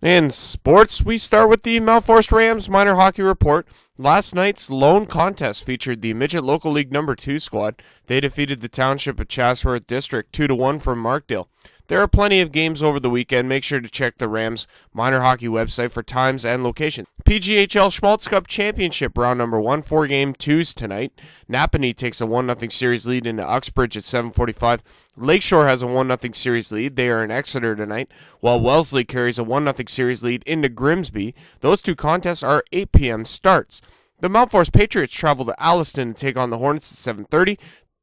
In sports, we start with the Forest Rams minor hockey report. Last night's lone contest featured the Midget Local League number 2 squad. They defeated the township of Chasworth District 2 to 1 from Markdale. There are plenty of games over the weekend. Make sure to check the Rams minor hockey website for times and locations. PGHL Schmaltz Cup Championship round number one, four game twos tonight. Napanee takes a 1 0 series lead into Uxbridge at 745. Lakeshore has a 1 0 series lead. They are in Exeter tonight, while Wellesley carries a 1 0 series lead into Grimsby. Those two contests are 8 p.m. starts. The Mount Forest Patriots travel to Alliston to take on the Hornets at 7:30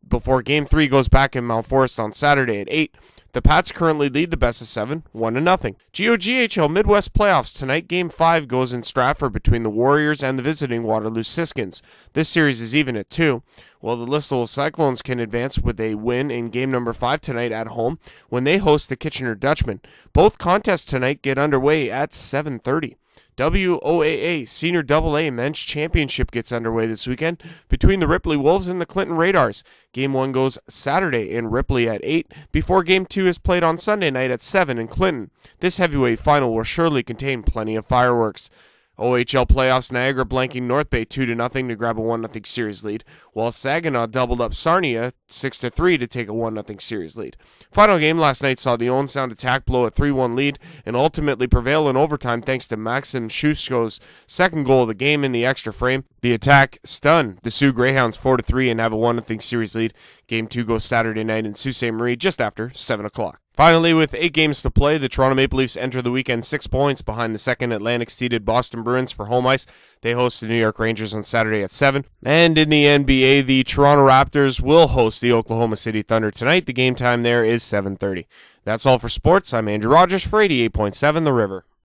before game three goes back in Mount Forest on Saturday at 8. The Pats currently lead the best of seven, one to nothing. GOGHL Midwest playoffs tonight. Game five goes in Stratford between the Warriors and the visiting Waterloo Siskins. This series is even at two. Well, the Listowel Cyclones can advance with a win in game number five tonight at home when they host the Kitchener Dutchmen. Both contests tonight get underway at 7:30. WOAA Senior AA Men's Championship gets underway this weekend between the Ripley Wolves and the Clinton Radars. Game 1 goes Saturday in Ripley at 8 before Game 2 is played on Sunday night at 7 in Clinton. This heavyweight final will surely contain plenty of fireworks. OHL playoffs Niagara blanking North Bay 2 to nothing to grab a 1 0 series lead, while Saginaw doubled up Sarnia 6 to 3 to take a 1 0 series lead. Final game last night saw the own Sound attack blow a 3 1 lead and ultimately prevail in overtime thanks to Maxim Shusko's second goal of the game in the extra frame. The attack stunned the Sioux Greyhounds 4 to 3 and have a 1 0 series lead. Game 2 goes Saturday night in Sault Ste. Marie just after 7 o'clock. Finally, with eight games to play, the Toronto Maple Leafs enter the weekend six points behind the second Atlantic seeded Boston Bruins for home ice. They host the New York Rangers on Saturday at 7. And in the NBA, the Toronto Raptors will host the Oklahoma City Thunder tonight. The game time there is 7.30. That's all for sports. I'm Andrew Rogers for 88.7 The River.